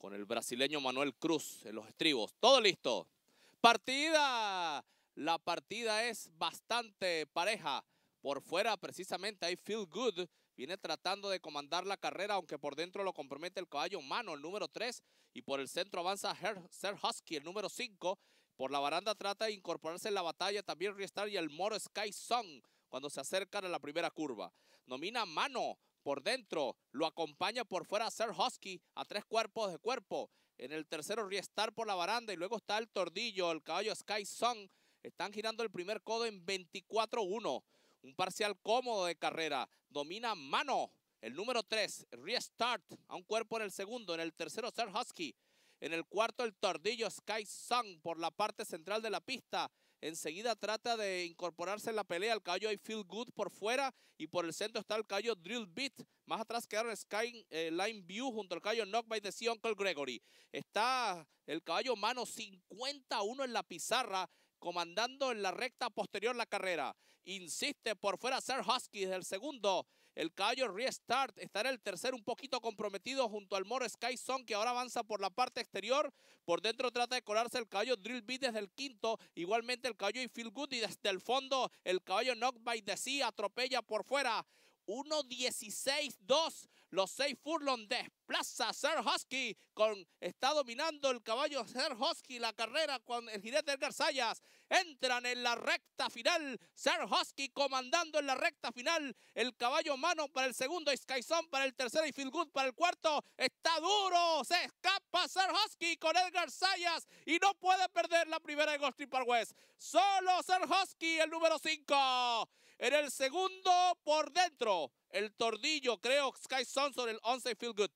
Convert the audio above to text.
con el brasileño Manuel Cruz en los estribos. Todo listo. Partida. La partida es bastante pareja. Por fuera, precisamente, hay Feel Good. Viene tratando de comandar la carrera, aunque por dentro lo compromete el caballo Mano, el número 3. Y por el centro avanza Ser Husky, el número 5. Por la baranda trata de incorporarse en la batalla también Riestar y el Moro Sky Song cuando se acercan a la primera curva. Nomina Mano por dentro lo acompaña por fuera Ser Husky a tres cuerpos de cuerpo. En el tercero Riestar por la baranda y luego está el Tordillo, el caballo Sky Song. Están girando el primer codo en 24-1. Un parcial cómodo de carrera. Domina mano. El número 3, Restart, a un cuerpo en el segundo. En el tercero, Ser Husky. En el cuarto, el Tordillo Sky Song por la parte central de la pista. Enseguida trata de incorporarse en la pelea. El caballo I Feel Good por fuera y por el centro está el caballo Drill Beat. Más atrás quedaron Sky eh, Line View junto al caballo Knock by the Sea Uncle Gregory. Está el caballo Mano 51 en la pizarra comandando en la recta posterior la carrera. Insiste por fuera Sir Husky del segundo. El caballo Restart está en el tercer un poquito comprometido junto al More Sky Song que ahora avanza por la parte exterior. Por dentro trata de colarse el caballo Drill Beat desde el quinto. Igualmente el caballo y Feel Good y desde el fondo el caballo Knock by the Sea atropella por fuera. 116-2 Los seis furlong desplaza Husky con está dominando el caballo Sir Husky, la carrera con el jinete Edgar Sayas. Entran en la recta final. Sir Husky comandando en la recta final. El caballo Mano para el segundo, Skyson para el tercero y Feelgood para el cuarto. Está duro. Se escapa Sir Husky con Edgar Sayas y no puede perder la primera de Goldstream Triple West. Solo Husky el número 5. En el segundo, por dentro, el tordillo, creo, Sky Sun sobre el 11, Feel good.